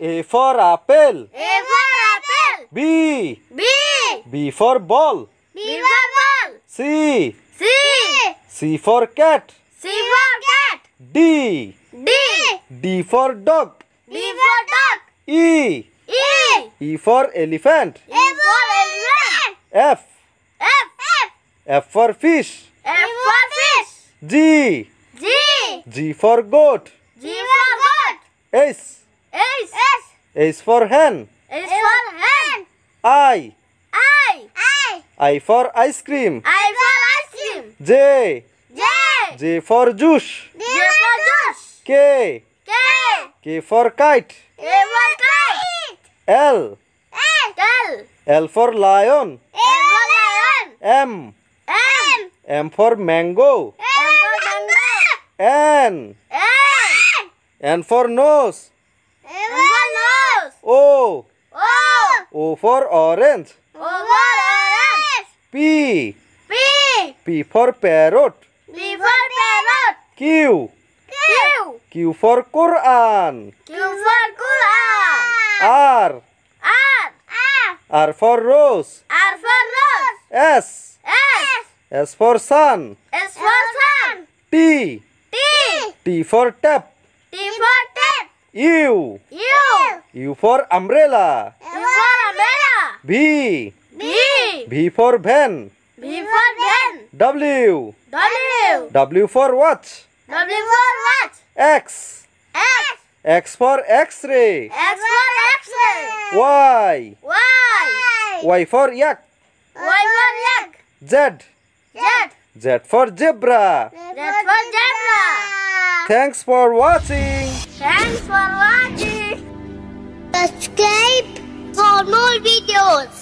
A for apple. A for apple. B. B. B for ball. B for ball. C. C. C for cat. C for cat. D. D. D for dog. D for dog. E. E. E for elephant. E for elephant. F. F. F. F for fish. F for fish. G. G. G for goat. G for goat. S. S. S. H for hen. H for hen. I. I. I. I for ice cream. I for ice cream. J. J. J for juice. J for juice. K. K. K for kite. K for kite. L. L. L for lion. L for lion. M. M. M for mango. M for mango. N. N. N for nose. O. O. O for orange. O for orange. P. P. P for parrot. P for parrot. Q. Q. Q for Quran. Q for Quran. R. R. R. for rose. R for rose. S. S. S for sun. S for sun. T. T. T for tap. U. U. U for umbrella. U for umbrella. B B B for van. B for van. W. W. W for watch. W for watch. X. X. X for X-ray. X for X-ray. Y. Y. Y for yak. Y for yak. Z. Z. Z for zebra. Z for zebra. Thanks for watching. Thanks for watching. Subscribe for more videos.